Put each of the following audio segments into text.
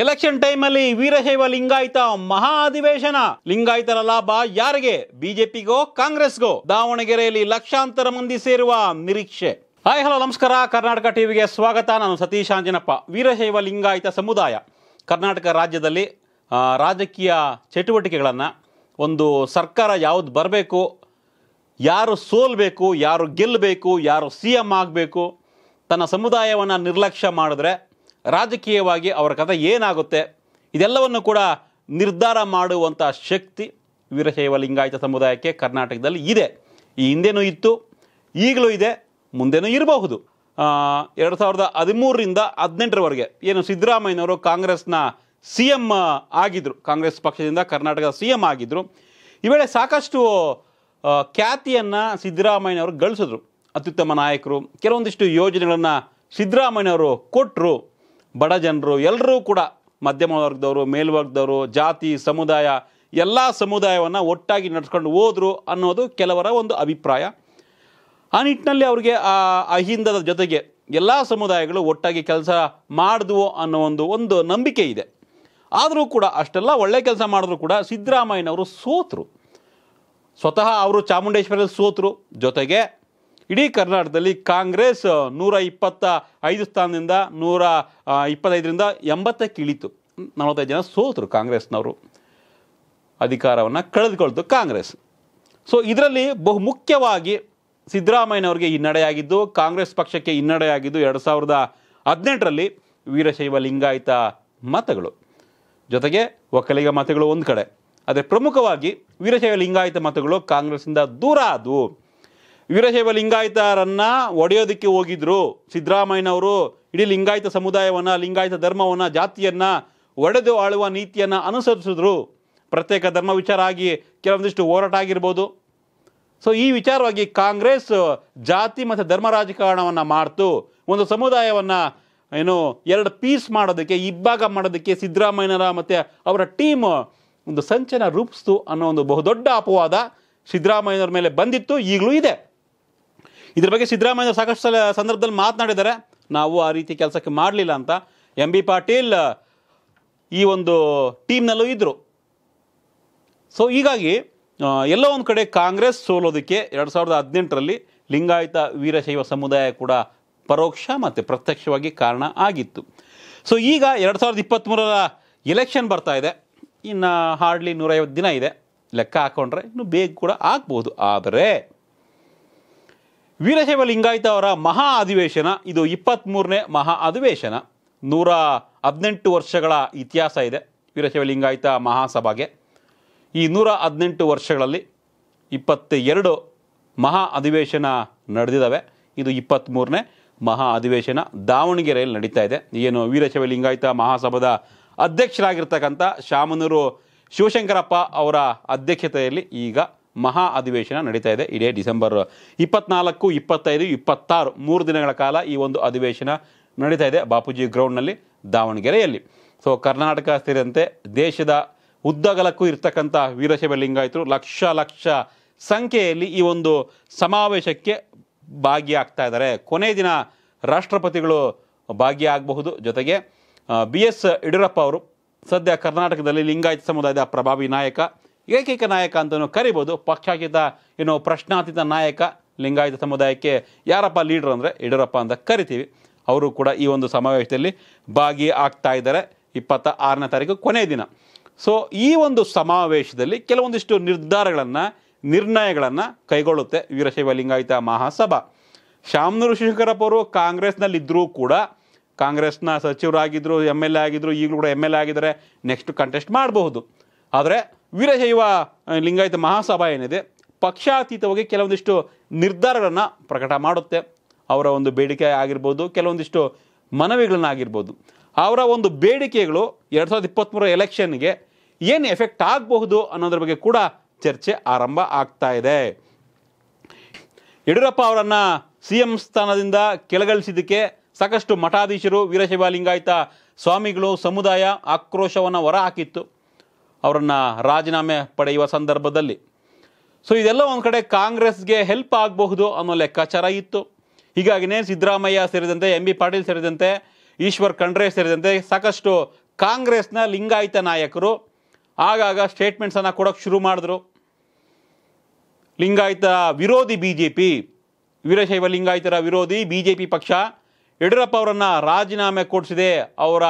election ಟೈಮಲ್ಲಿ ವೀರಶೈವ ಲಿಂಗಾಯತ ಮಹಾ ಅಧಿವೇಶನ ಲಿಂಗಾಯತರ ಲಾಭ ಯಾರಿಗೆ ಬಿಜೆಪಿಗೋ ಕಾಂಗ್ರೆಸ್ಗೋ ದಾವಣಗೆರೆಯಲ್ಲಿ ಲಕ್ಷಾಂತರ ಮಂದಿ ಸೇರುವ ನಿರೀಕ್ಷೆ ಹಾಯ್ ಹಲೋ ನಮಸ್ಕಾರ ಕರ್ನಾಟಕ ಟಿವಿಗೆ ಸ್ವಾಗತ ನಾನು ಸತೀಶ್ ಆಂಜನಪ್ಪ ವೀರಶೈವ ಲಿಂಗಾಯತ ಸಮುದಾಯ ಕರ್ನಾಟಕ ರಾಜ್ಯದಲ್ಲಿ ರಾಜಕೀಯ ಚಟುವಟಿಕೆಗಳನ್ನು ಒಂದು ಸರ್ಕಾರ ಯಾವುದು ಬರಬೇಕು ಯಾರು ಸೋಲ್ಬೇಕು ಯಾರು ಗೆಲ್ಲಬೇಕು ಯಾರು ಸಿ ಎಂ ಆಗಬೇಕು ತನ್ನ ಸಮುದಾಯವನ್ನು ನಿರ್ಲಕ್ಷ್ಯ ಮಾಡಿದ್ರೆ ರಾಜಕೀಯವಾಗಿ ಅವರ ಕಥೆ ಏನಾಗುತ್ತೆ ಇದೆಲ್ಲವನ್ನು ಕೂಡ ನಿರ್ಧಾರ ಮಾಡುವಂಥ ಶಕ್ತಿ ವೀರಶೈವ ಲಿಂಗಾಯತ ಸಮುದಾಯಕ್ಕೆ ಕರ್ನಾಟಕದಲ್ಲಿ ಇದೆ ಈ ಹಿಂದೆನೂ ಇತ್ತು ಈಗಲೂ ಇದೆ ಮುಂದೆನೂ ಇರಬಹುದು ಎರಡು ಸಾವಿರದ ಹದಿಮೂರರಿಂದ ಹದಿನೆಂಟರವರೆಗೆ ಏನು ಸಿದ್ದರಾಮಯ್ಯನವರು ಕಾಂಗ್ರೆಸ್ನ ಸಿ ಎಮ್ ಆಗಿದ್ದರು ಕಾಂಗ್ರೆಸ್ ಪಕ್ಷದಿಂದ ಕರ್ನಾಟಕದ ಸಿ ಎಮ್ ಆಗಿದ್ದರು ಈ ವೇಳೆ ಸಾಕಷ್ಟು ಖ್ಯಾತಿಯನ್ನು ಸಿದ್ದರಾಮಯ್ಯನವರು ಗಳಿಸಿದ್ರು ಅತ್ಯುತ್ತಮ ನಾಯಕರು ಕೆಲವೊಂದಿಷ್ಟು ಯೋಜನೆಗಳನ್ನು ಸಿದ್ದರಾಮಯ್ಯನವರು ಕೊಟ್ಟರು ಬಡ ಜನರು ಎಲ್ಲರೂ ಕೂಡ ಮಧ್ಯಮ ವರ್ಗದವರು ಮೇಲ್ವರ್ಗದವರು ಜಾತಿ ಸಮುದಾಯ ಎಲ್ಲ ಸಮುದಾಯವನ್ನು ಒಟ್ಟಾಗಿ ನಡ್ಸ್ಕೊಂಡು ಹೋದರು ಅನ್ನೋದು ಕೆಲವರ ಒಂದು ಅಭಿಪ್ರಾಯ ಆ ನಿಟ್ಟಿನಲ್ಲಿ ಅವರಿಗೆ ಆ ಅಹಿಂದದ ಜೊತೆಗೆ ಎಲ್ಲ ಸಮುದಾಯಗಳು ಒಟ್ಟಾಗಿ ಕೆಲಸ ಮಾಡಿದ್ವು ಅನ್ನೋ ಒಂದು ಒಂದು ನಂಬಿಕೆ ಇದೆ ಆದರೂ ಕೂಡ ಅಷ್ಟೆಲ್ಲ ಒಳ್ಳೆ ಕೆಲಸ ಮಾಡಿದ್ರು ಕೂಡ ಸಿದ್ದರಾಮಯ್ಯನವರು ಸೋತರು ಸ್ವತಃ ಅವರು ಚಾಮುಂಡೇಶ್ವರದಲ್ಲಿ ಸೋತರು ಜೊತೆಗೆ ಇಡೀ ಕರ್ನಾಟಕದಲ್ಲಿ ಕಾಂಗ್ರೆಸ್ ನೂರ ಇಪ್ಪತ್ತ ಐದು ಸ್ಥಾನದಿಂದ ನೂರ ಇಪ್ಪತ್ತೈದರಿಂದ ಎಂಬತ್ತಕ್ಕೆ ಇಳಿತು ನಲವತ್ತೈದು ಜನ ಸೋತರು ಕಾಂಗ್ರೆಸ್ನವರು ಅಧಿಕಾರವನ್ನು ಕಳೆದುಕೊಳ್ತು ಕಾಂಗ್ರೆಸ್ ಸೊ ಇದರಲ್ಲಿ ಬಹುಮುಖ್ಯವಾಗಿ ಸಿದ್ದರಾಮಯ್ಯನವರಿಗೆ ಹಿನ್ನಡೆಯಾಗಿದ್ದು ಕಾಂಗ್ರೆಸ್ ಪಕ್ಷಕ್ಕೆ ಹಿನ್ನಡೆಯಾಗಿದ್ದು ಎರಡು ಸಾವಿರದ ಹದಿನೆಂಟರಲ್ಲಿ ವೀರಶೈವ ಲಿಂಗಾಯತ ಮತಗಳು ಜೊತೆಗೆ ಒಕ್ಕಲಿಗ ಮತಗಳು ಒಂದು ಕಡೆ ಅದೇ ಪ್ರಮುಖವಾಗಿ ವೀರಶೈವ ಲಿಂಗಾಯತ ಮತಗಳು ಕಾಂಗ್ರೆಸ್ಸಿಂದ ದೂರ ಆದವು ವೀರಶೈವ ಲಿಂಗಾಯತರನ್ನು ಒಡೆಯೋದಕ್ಕೆ ಹೋಗಿದ್ರು ಸಿದ್ದರಾಮಯ್ಯನವರು ಇಡೀ ಲಿಂಗಾಯತ ಸಮುದಾಯವನ್ನು ಲಿಂಗಾಯತ ಧರ್ಮವನ್ನು ಜಾತಿಯನ್ನು ಒಡೆದು ಆಳುವ ನೀತಿಯನ್ನು ಅನುಸರಿಸಿದ್ರು ಪ್ರತ್ಯೇಕ ಧರ್ಮ ವಿಚಾರ ಆಗಿ ಕೆಲವೊಂದಿಷ್ಟು ಹೋರಾಟ ಆಗಿರ್ಬೋದು ಸೊ ಈ ವಿಚಾರವಾಗಿ ಕಾಂಗ್ರೆಸ್ ಜಾತಿ ಮತ್ತು ಧರ್ಮ ರಾಜಕಾರಣವನ್ನು ಮಾಡ್ತು ಒಂದು ಸಮುದಾಯವನ್ನು ಏನು ಎರಡು ಪೀಸ್ ಮಾಡೋದಕ್ಕೆ ಇಬ್ಬಾಗ ಮಾಡೋದಕ್ಕೆ ಸಿದ್ದರಾಮಯ್ಯನರ ಮತ್ತು ಅವರ ಟೀಮ್ ಒಂದು ಸಂಚನ ರೂಪಿಸ್ತು ಅನ್ನೋ ಒಂದು ಬಹುದೊಡ್ಡ ಅಪವಾದ ಸಿದ್ದರಾಮಯ್ಯನವ್ರ ಮೇಲೆ ಬಂದಿತ್ತು ಈಗಲೂ ಇದೆ ಇದ್ರ ಬಗ್ಗೆ ಸಿದ್ದರಾಮಯ್ಯ ಸಾಕಷ್ಟು ಸಂದರ್ಭದಲ್ಲಿ ಮಾತನಾಡಿದ್ದಾರೆ ನಾವು ಆ ರೀತಿ ಕೆಲಸಕ್ಕೆ ಮಾಡಲಿಲ್ಲ ಅಂತ ಎಂ ಬಿ ಪಾಟೀಲ್ ಈ ಒಂದು ಟೀಮ್ನಲ್ಲೂ ಇದ್ದರು ಸೊ ಹೀಗಾಗಿ ಎಲ್ಲ ಒಂದು ಕಡೆ ಕಾಂಗ್ರೆಸ್ ಸೋಲೋದಕ್ಕೆ ಎರಡು ಸಾವಿರದ ಹದಿನೆಂಟರಲ್ಲಿ ಲಿಂಗಾಯತ ವೀರಶೈವ ಸಮುದಾಯ ಕೂಡ ಪರೋಕ್ಷ ಮತ್ತು ಪ್ರತ್ಯಕ್ಷವಾಗಿ ಕಾರಣ ಆಗಿತ್ತು ಸೊ ಈಗ ಎರಡು ಸಾವಿರದ ಇಪ್ಪತ್ತ್ಮೂರರ ಎಲೆಕ್ಷನ್ ಬರ್ತಾ ಇದೆ ಇನ್ನು ಹಾರ್ಡ್ಲಿ ನೂರೈವತ್ತು ದಿನ ಇದೆ ಲೆಕ್ಕ ಹಾಕ್ಕೊಂಡ್ರೆ ಇನ್ನು ಬೇಗ ಕೂಡ ಆಗ್ಬೋದು ಆದರೆ ವೀರಶೈವ ಲಿಂಗಾಯತ ಅವರ ಮಹಾ ಅಧಿವೇಶನ ಇದು ಇಪ್ಪತ್ತ್ಮೂರನೇ ಮಹಾ ಅಧಿವೇಶನ ನೂರ ಹದಿನೆಂಟು ವರ್ಷಗಳ ಇತಿಹಾಸ ಇದೆ ವೀರಶೈವ ಲಿಂಗಾಯತ ಮಹಾಸಭಾಗೆ ಈ ನೂರ ಹದಿನೆಂಟು ವರ್ಷಗಳಲ್ಲಿ ಎರಡು ಮಹಾ ಅಧಿವೇಶನ ನಡೆದಿದ್ದಾವೆ ಇದು ಇಪ್ಪತ್ತ್ಮೂರನೇ ಮಹಾ ಅಧಿವೇಶನ ದಾವಣಗೆರೆಯಲ್ಲಿ ನಡೀತಾ ಇದೆ ಏನು ವೀರಶೈವ ಲಿಂಗಾಯತ ಮಹಾಸಭಾದ ಅಧ್ಯಕ್ಷರಾಗಿರ್ತಕ್ಕಂಥ ಶಾಮನೂರು ಶಿವಶಂಕರಪ್ಪ ಅವರ ಅಧ್ಯಕ್ಷತೆಯಲ್ಲಿ ಈಗ ಮಹಾ ಅಧಿವೇಶನ ನಡೀತಾ ಇದೆ ಇದೇ ಡಿಸೆಂಬರ್ ಇಪ್ಪತ್ನಾಲ್ಕು ಇಪ್ಪತ್ತೈದು ಇಪ್ಪತ್ತಾರು ಮೂರು ದಿನಗಳ ಕಾಲ ಈ ಒಂದು ಅಧಿವೇಶನ ನಡೀತಾ ಇದೆ ಬಾಪೂಜಿ ಗ್ರೌಂಡ್ನಲ್ಲಿ ದಾವಣಗೆರೆಯಲ್ಲಿ ಸೊ ಕರ್ನಾಟಕ ಸೇರಿದಂತೆ ದೇಶದ ಉದ್ದಗಲಕ್ಕೂ ಇರ್ತಕ್ಕಂಥ ವೀರಶೈವ ಲಿಂಗಾಯತರು ಲಕ್ಷ ಲಕ್ಷ ಸಂಖ್ಯೆಯಲ್ಲಿ ಈ ಒಂದು ಸಮಾವೇಶಕ್ಕೆ ಭಾಗಿಯಾಗ್ತಾ ಇದ್ದಾರೆ ಕೊನೆಯ ದಿನ ರಾಷ್ಟ್ರಪತಿಗಳು ಭಾಗಿಯಾಗಬಹುದು ಜೊತೆಗೆ ಬಿ ಎಸ್ ಯಡಿಯೂರಪ್ಪ ಅವರು ಸದ್ಯ ಕರ್ನಾಟಕದಲ್ಲಿ ಲಿಂಗಾಯತ ಸಮುದಾಯದ ಪ್ರಭಾವಿ ನಾಯಕ ಏಕೈಕ ನಾಯಕ ಅಂತಲೂ ಕರಿಬೋದು ಪಕ್ಷಾತೀತ ಏನೋ ಪ್ರಶ್ನಾತೀತ ನಾಯಕ ಲಿಂಗಾಯತ ಸಮುದಾಯಕ್ಕೆ ಯಾರಪ್ಪ ಲೀಡ್ರ್ ಅಂದರೆ ಯಡಿಯೂರಪ್ಪ ಅಂತ ಕರಿತೀವಿ ಅವರು ಕೂಡ ಈ ಒಂದು ಸಮಾವೇಶದಲ್ಲಿ ಭಾಗಿ ಆಗ್ತಾ ಇದ್ದಾರೆ ಇಪ್ಪತ್ತ ಆರನೇ ತಾರೀಕು ಕೊನೆಯ ದಿನ ಸೊ ಈ ಒಂದು ಸಮಾವೇಶದಲ್ಲಿ ಕೆಲವೊಂದಿಷ್ಟು ನಿರ್ಧಾರಗಳನ್ನು ನಿರ್ಣಯಗಳನ್ನು ಕೈಗೊಳ್ಳುತ್ತೆ ವೀರಶೈವ ಲಿಂಗಾಯತ ಮಹಾಸಭಾ ಶಾಮನೂರು ಶಿವಶಂಕರಪ್ಪ ಅವರು ಕಾಂಗ್ರೆಸ್ನಲ್ಲಿದ್ದರೂ ಕೂಡ ಕಾಂಗ್ರೆಸ್ನ ಸಚಿವರಾಗಿದ್ದರು ಎಮ್ ಎಲ್ ಎ ಆಗಿದ್ದರು ಈಗಲೂ ಕೂಡ ಎಮ್ ಎಲ್ ಎ ಆಗಿದ್ದಾರೆ ನೆಕ್ಸ್ಟ್ ಕಂಟೆಸ್ಟ್ ಮಾಡಬಹುದು ಆದರೆ ವೀರಶೈವ ಲಿಂಗಾಯತ ಮಹಾಸಭಾ ಏನಿದೆ ಪಕ್ಷಾತೀತವಾಗಿ ಕೆಲವೊಂದಿಷ್ಟು ನಿರ್ಧಾರಗಳನ್ನು ಪ್ರಕಟ ಮಾಡುತ್ತೆ ಅವರ ಒಂದು ಬೇಡಿಕೆ ಆಗಿರ್ಬೋದು ಕೆಲವೊಂದಿಷ್ಟು ಮನವಿಗಳನ್ನಾಗಿರ್ಬೋದು ಅವರ ಒಂದು ಬೇಡಿಕೆಗಳು ಎರಡು ಸಾವಿರದ ಇಪ್ಪತ್ತ್ಮೂರ ಎಲೆಕ್ಷನ್ಗೆ ಏನು ಎಫೆಕ್ಟ್ ಆಗಬಹುದು ಅನ್ನೋದ್ರ ಬಗ್ಗೆ ಕೂಡ ಚರ್ಚೆ ಆರಂಭ ಆಗ್ತಾ ಇದೆ ಯಡಿಯೂರಪ್ಪ ಅವರನ್ನು ಸಿ ಎಂ ಸ್ಥಾನದಿಂದ ಕೆಳಗಳಿಸಿದ್ದಕ್ಕೆ ಸಾಕಷ್ಟು ಮಠಾಧೀಶರು ವೀರಶೈವ ಲಿಂಗಾಯತ ಸ್ವಾಮಿಗಳು ಸಮುದಾಯ ಆಕ್ರೋಶವನ್ನು ಹೊರಹಾಕಿತ್ತು ಅವರನ್ನು ರಾಜೀನಾಮೆ ಪಡೆಯುವ ಸಂದರ್ಭದಲ್ಲಿ ಸೊ ಇದೆಲ್ಲ ಒಂದು ಕಡೆ ಕಾಂಗ್ರೆಸ್ಗೆ ಹೆಲ್ಪ್ ಆಗಬಹುದು ಅನ್ನೋ ಲೆಕ್ಕಾಚಾರ ಇತ್ತು ಹೀಗಾಗಿನೇ ಸಿದ್ದರಾಮಯ್ಯ ಸೇರಿದಂತೆ ಎಂ ಬಿ ಪಾಟೀಲ್ ಸೇರಿದಂತೆ ಈಶ್ವರ್ ಖಂಡ್ರೆ ಸೇರಿದಂತೆ ಸಾಕಷ್ಟು ಕಾಂಗ್ರೆಸ್ನ ಲಿಂಗಾಯತ ನಾಯಕರು ಆಗಾಗ ಸ್ಟೇಟ್ಮೆಂಟ್ಸನ್ನು ಕೊಡೋಕ್ಕೆ ಶುರು ಮಾಡಿದ್ರು ಲಿಂಗಾಯತ ವಿರೋಧಿ ಬಿ ಜೆ ಪಿ ವೀರಶೈವ ಲಿಂಗಾಯತರ ವಿರೋಧಿ ಬಿ ಜೆ ಪಿ ಪಕ್ಷ ಯಡಿಯೂರಪ್ಪ ಅವರನ್ನು ರಾಜೀನಾಮೆ ಕೊಡಿಸಿದೆ ಅವರ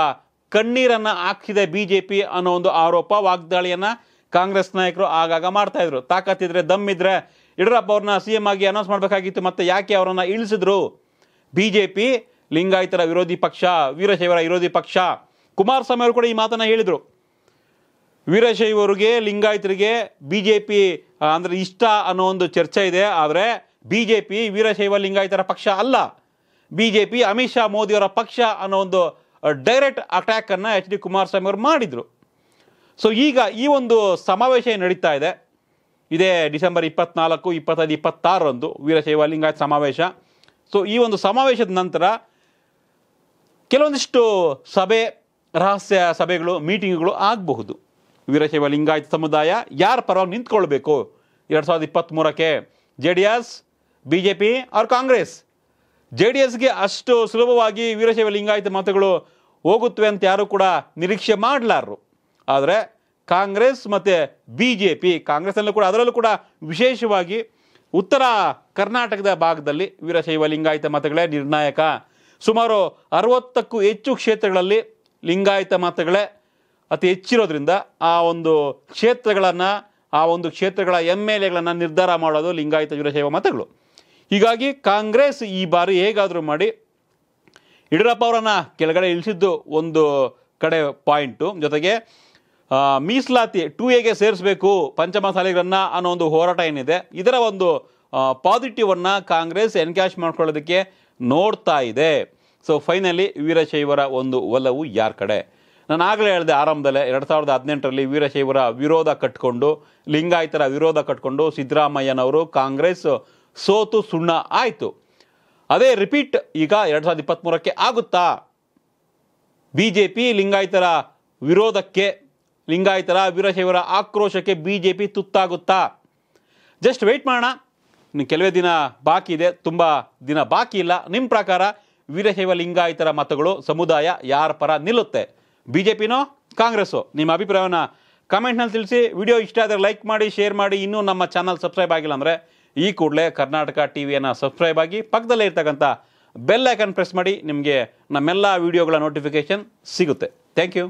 ಕಣ್ಣೀರನ್ನು ಹಾಕಿದೆ ಬಿ ಜೆ ಪಿ ಅನ್ನೋ ಒಂದು ಆರೋಪ ವಾಗ್ದಾಳಿಯನ್ನು ಕಾಂಗ್ರೆಸ್ ನಾಯಕರು ಆಗಾಗ ಮಾಡ್ತಾಯಿದ್ರು ತಾಕತ್ತಿದ್ರೆ ದಮ್ಮಿದ್ರೆ ಯಡಿಯೂರಪ್ಪ ಅವ್ರನ್ನ ಸಿ ಎಂ ಆಗಿ ಅನೌನ್ಸ್ ಮಾಡಬೇಕಾಗಿತ್ತು ಮತ್ತೆ ಯಾಕೆ ಅವರನ್ನು ಇಳಿಸಿದ್ರು ಬಿ ಜೆ ಪಿ ಲಿಂಗಾಯತರ ವಿರೋಧಿ ಪಕ್ಷ ವೀರಶೈವರ ವಿರೋಧಿ ಪಕ್ಷ ಕುಮಾರಸ್ವಾಮಿ ಅವರು ಕೂಡ ಈ ಮಾತನ್ನು ಹೇಳಿದರು ವೀರಶೈವರಿಗೆ ಲಿಂಗಾಯತರಿಗೆ ಬಿ ಜೆ ಪಿ ಅಂದರೆ ಇಷ್ಟ ಅನ್ನೋ ಒಂದು ಚರ್ಚೆ ಇದೆ ಆದರೆ ಬಿ ಜೆ ಪಿ ವೀರಶೈವ ಲಿಂಗಾಯತರ ಪಕ್ಷ ಅಲ್ಲ B J P Amit Shah ಮೋದಿಯವರ ಪಕ್ಷ ಅನ್ನೋ ಒಂದು direct attack H D Kumaraswamy ಅವರು ಮಾಡಿದ್ರು ಸೊ ಈಗ ಈ ಒಂದು ಸಮಾವೇಶ ನಡೀತಾ ಇದೆ ಇದೇ ಡಿಸೆಂಬರ್ ಇಪ್ಪತ್ನಾಲ್ಕು ಇಪ್ಪತ್ತೈದು ಇಪ್ಪತ್ತಾರರಂದು ವೀರಶೈವ ಲಿಂಗಾಯತ್ ಸಮಾವೇಶ ಸೊ ಈ ಒಂದು ಸಮಾವೇಶದ ನಂತರ ಕೆಲವೊಂದಿಷ್ಟು ಸಭೆ ರಹಸ್ಯ ಸಭೆಗಳು ಮೀಟಿಂಗ್ಗಳು ಆಗಬಹುದು ವೀರಶೈವ ಲಿಂಗಾಯತ ಸಮುದಾಯ ಯಾರ ಪರವಾಗಿ ನಿಂತ್ಕೊಳ್ಬೇಕು ಎರಡು ಸಾವಿರದ ಇಪ್ಪತ್ತ್ಮೂರಕ್ಕೆ J D S B J P or Congress J D ಎಸ್ಗೆ ಅಷ್ಟು ಸುಲಭವಾಗಿ ವೀರಶೈವ ಲಿಂಗಾಯತ ಮತಗಳು ಹೋಗುತ್ತವೆ ಅಂತ ಯಾರೂ ಕೂಡ ನಿರೀಕ್ಷೆ ಮಾಡಲಾರರು ಆದರೆ ಕಾಂಗ್ರೆಸ್ ಮತ್ತು ಬಿ ಜೆ ಪಿ ಕಾಂಗ್ರೆಸ್ನಲ್ಲೂ ಕೂಡ ಅದರಲ್ಲೂ ಕೂಡ ವಿಶೇಷವಾಗಿ ಉತ್ತರ ಕರ್ನಾಟಕದ ಭಾಗದಲ್ಲಿ ವೀರಶೈವ ಲಿಂಗಾಯತ ಮತಗಳೇ ನಿರ್ಣಾಯಕ ಸುಮಾರು ಅರವತ್ತಕ್ಕೂ ಹೆಚ್ಚು ಕ್ಷೇತ್ರಗಳಲ್ಲಿ ಲಿಂಗಾಯತ ಮತಗಳೇ ಅತಿ ಹೆಚ್ಚಿರೋದ್ರಿಂದ ಆ ಒಂದು ಕ್ಷೇತ್ರಗಳನ್ನು ಆ ಒಂದು ಕ್ಷೇತ್ರಗಳ ಎಮ್ ಎಲ್ ಎಗಳನ್ನು ನಿರ್ಧಾರ ಮಾಡೋದು ಲಿಂಗಾಯತ ವೀರಶೈವ ಮತಗಳು ಹೀಗಾಗಿ ಕಾಂಗ್ರೆಸ್ ಈ ಬಾರಿ ಹೇಗಾದರೂ ಮಾಡಿ ಯಡಿಯೂರಪ್ಪ ಅವರನ್ನು ಕೆಳಗಡೆ ಇಳಿಸಿದ್ದು ಒಂದು ಕಡೆ ಪಾಯಿಂಟು ಜೊತೆಗೆ ಮೀಸಲಾತಿ ಟೂ ಎಗೆ ಸೇರಿಸಬೇಕು ಪಂಚಮಸಾಲಿಗಳನ್ನು ಅನ್ನೋ ಒಂದು ಹೋರಾಟ ಏನಿದೆ ಇದರ ಒಂದು ಪಾಸಿಟಿವನ್ನು ಕಾಂಗ್ರೆಸ್ ಎನ್ಕ್ಯಾಶ್ ಮಾಡ್ಕೊಳ್ಳೋದಕ್ಕೆ ನೋಡ್ತಾ ಇದೆ ಸೊ ಫೈನಲಿ ವೀರಶೈವರ ಒಂದು ಒಲವು ಯಾರ ಕಡೆ ನಾನು ಆಗಲೇ ಹೇಳಿದೆ ಆರಂಭದಲ್ಲೇ ಎರಡು ಸಾವಿರದ ಹದಿನೆಂಟರಲ್ಲಿ ವೀರಶೈವರ ವಿರೋಧ ಕಟ್ಕೊಂಡು ಲಿಂಗಾಯತರ ವಿರೋಧ ಕಟ್ಕೊಂಡು ಸಿದ್ದರಾಮಯ್ಯನವರು ಕಾಂಗ್ರೆಸ್ ಸೋತು ಸುಣ್ಣ ಆಯಿತು ಅದೇ ರಿಪೀಟ್ ಈಗ ಎರಡು ಸಾವಿರದ ಇಪ್ಪತ್ತ್ಮೂರಕ್ಕೆ ಆಗುತ್ತಾ ಬಿ ಜೆ ಪಿ ಲಿಂಗಾಯತರ ವಿರೋಧಕ್ಕೆ ಲಿಂಗಾಯತರ ವೀರಶೈವರ ಆಕ್ರೋಶಕ್ಕೆ ಬಿ ಜೆ ಪಿ ತುತ್ತಾಗುತ್ತಾ ಜಸ್ಟ್ ವೆಯ್ಟ್ ಮಾಡೋಣ ಇನ್ನು ಕೆಲವೇ ದಿನ ಬಾಕಿ ಇದೆ ತುಂಬ ದಿನ ಬಾಕಿ ಇಲ್ಲ ನಿಮ್ಮ ಪ್ರಕಾರ ವೀರಶೈವ ಲಿಂಗಾಯತರ ಮತಗಳು ಸಮುದಾಯ ಯಾರ ಪರ ನಿಲ್ಲುತ್ತೆ ಬಿ ಜೆ ಪಿನೋ ಕಾಂಗ್ರೆಸ್ಸು ನಿಮ್ಮ ಅಭಿಪ್ರಾಯವನ್ನು ಕಮೆಂಟ್ನಲ್ಲಿ ತಿಳಿಸಿ ವಿಡಿಯೋ ಇಷ್ಟ ಆದರೆ ಲೈಕ್ ಮಾಡಿ ಶೇರ್ ಮಾಡಿ ಇನ್ನೂ ನಮ್ಮ ಚಾನಲ್ ಸಬ್ಸ್ಕ್ರೈಬ್ ಆಗಿಲ್ಲ ಅಂದರೆ ಈ ಕೂಡಲೇ ಕರ್ನಾಟಕ ಟಿ ವಿಯನ್ನು ಸಬ್ಸ್ಕ್ರೈಬ್ ಆಗಿ ಪಕ್ಕದಲ್ಲೇ ಇರ್ತಕ್ಕಂಥ ಬೆಲ್ ಐಕನ್ ಪ್ರೆಸ್ ಮಾಡಿ ನಿಮಗೆ ನಮ್ಮೆಲ್ಲ ವೀಡಿಯೋಗಳ ನೋಟಿಫಿಕೇಷನ್ ಸಿಗುತ್ತೆ ಥ್ಯಾಂಕ್ ಯು